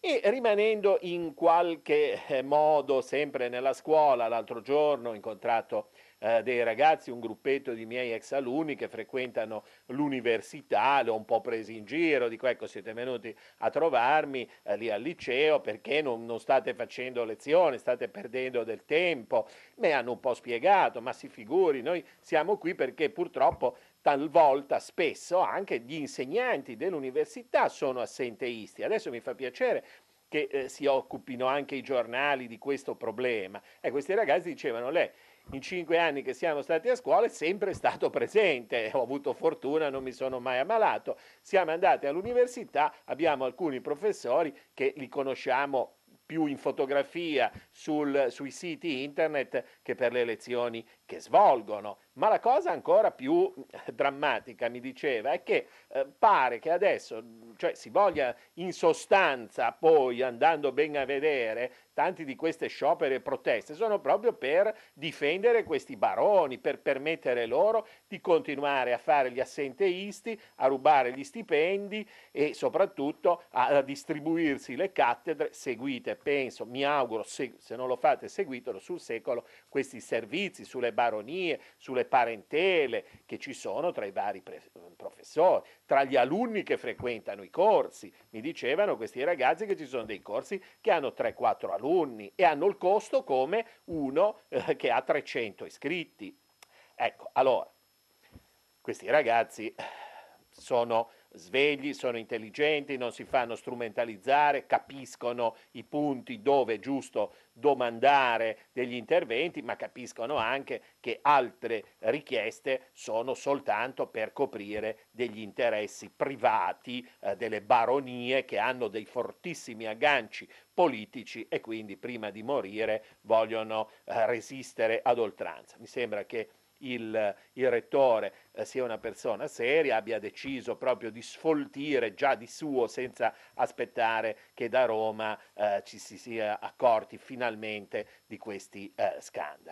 E rimanendo in qualche eh, modo sempre nella scuola, l'altro giorno ho incontrato eh, dei ragazzi, un gruppetto di miei ex alunni che frequentano l'università, li ho un po' presi in giro, dico ecco siete venuti a trovarmi eh, lì al liceo perché non, non, state facendo lezioni, state perdendo del tempo, mi hanno un po' spiegato, ma si figuri, noi siamo qui perché purtroppo talvolta, spesso anche gli insegnanti dell'università sono assenteisti. Adesso mi fa piacere che eh, si occupino anche i giornali di questo problema. E eh, questi ragazzi dicevano, lei in cinque anni che siamo stati a scuola è sempre stato presente, ho avuto fortuna, non mi sono mai ammalato. Siamo andati all'università, abbiamo alcuni professori che li conosciamo più in fotografia sul, sui siti internet che per le lezioni che svolgono. Ma la cosa ancora più eh, drammatica, mi diceva, è che eh, pare che adesso cioè, si voglia in sostanza poi, andando ben a vedere, tanti di queste sciopere e proteste sono proprio per difendere questi baroni, per permettere loro di continuare a fare gli assenteisti, a rubare gli stipendi e soprattutto a, distribuirsi le cattedre. Seguite, penso, mi auguro, se, se non lo fate, seguitelo sul secolo questi servizi sulle baronie, sulle parentele che ci sono tra i vari pre- eh, professori, tra gli alunni che frequentano i corsi. Mi dicevano questi ragazzi che ci sono dei corsi che hanno 3-4 alunni e hanno il costo come uno eh, che ha 300 iscritti. Ecco, allora, questi ragazzi eh, sono svegli, sono intelligenti, non si fanno strumentalizzare, capiscono i punti dove è giusto domandare degli interventi, ma capiscono anche che altre richieste sono soltanto per coprire degli interessi privati, eh, delle baronie che hanno dei fortissimi agganci politici e quindi prima di morire vogliono eh, resistere ad oltranza. Mi sembra che il, il rettore eh, sia una persona seria, abbia deciso proprio di sfoltire già di suo senza aspettare che da Roma eh, ci si sia accorti finalmente di questi eh, scandali.